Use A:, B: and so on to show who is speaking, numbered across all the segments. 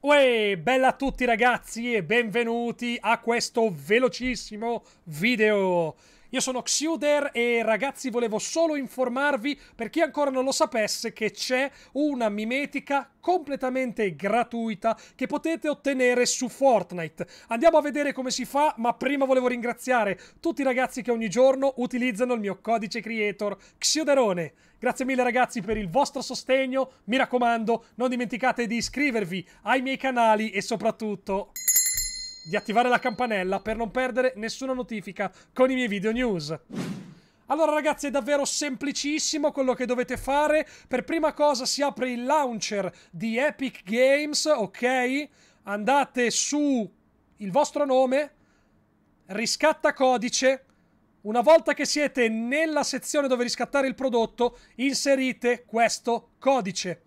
A: Uè, bella a tutti ragazzi e benvenuti a questo velocissimo video. Io sono Xuder e ragazzi volevo solo informarvi, per chi ancora non lo sapesse, che c'è una mimetica completamente gratuita che potete ottenere su Fortnite. Andiamo a vedere come si fa, ma prima volevo ringraziare tutti i ragazzi che ogni giorno utilizzano il mio codice creator Xuderone. Grazie mille ragazzi per il vostro sostegno, mi raccomando non dimenticate di iscrivervi ai miei canali e soprattutto di attivare la campanella per non perdere nessuna notifica con i miei video news. Allora ragazzi è davvero semplicissimo quello che dovete fare. Per prima cosa si apre il launcher di Epic Games, ok? Andate su il vostro nome, riscatta codice. Una volta che siete nella sezione dove riscattare il prodotto, inserite questo codice.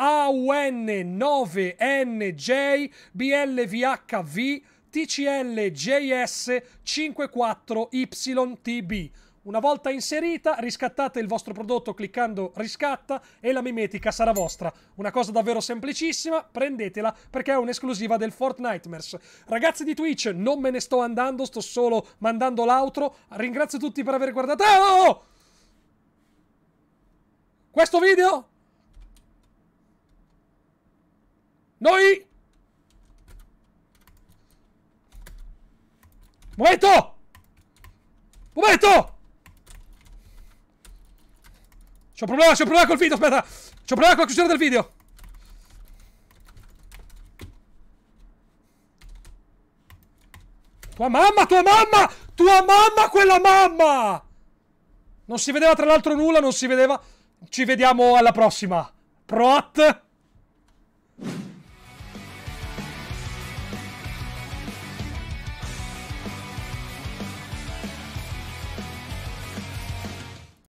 A: AUN9NJ BLVHV TCLJS54YTB. Una volta inserita, riscattate il vostro prodotto cliccando riscatta e la mimetica sarà vostra. Una cosa davvero semplicissima, prendetela perché è un'esclusiva del Fortnite's. Ragazzi di Twitch, non me ne sto andando, sto solo mandando l'altro. Ringrazio tutti per aver guardato oh!
B: questo video Noi! Momento! Momento! C'ho un problema, c'ho un problema col video, aspetta! C'ho un problema con la chiusura del video! Tua mamma, tua mamma!
A: Tua mamma, quella mamma! Non si vedeva tra l'altro nulla, non si vedeva... Ci vediamo alla prossima! Proat!